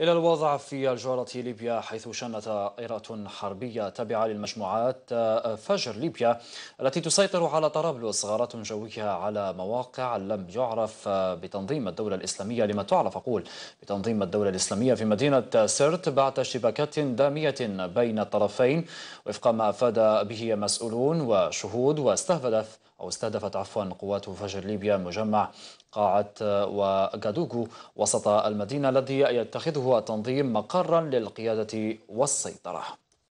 إلى الوضع في الجارة ليبيا حيث شنت طائرة حربية تابعة للمجموعات فجر ليبيا التي تسيطر على طرابلس غارات جوية على مواقع لم يعرف بتنظيم الدولة الإسلامية لما تعرف أقول بتنظيم الدولة الإسلامية في مدينة سرت بعد اشتباكات دامية بين الطرفين وفق ما أفاد به مسؤولون وشهود واستهدف أو استهدفت عفوا قوات فجر ليبيا مجمع قاعة آه، وغادوغو وسط المدينة الذي يتخذه التنظيم مقرا للقيادة والسيطرة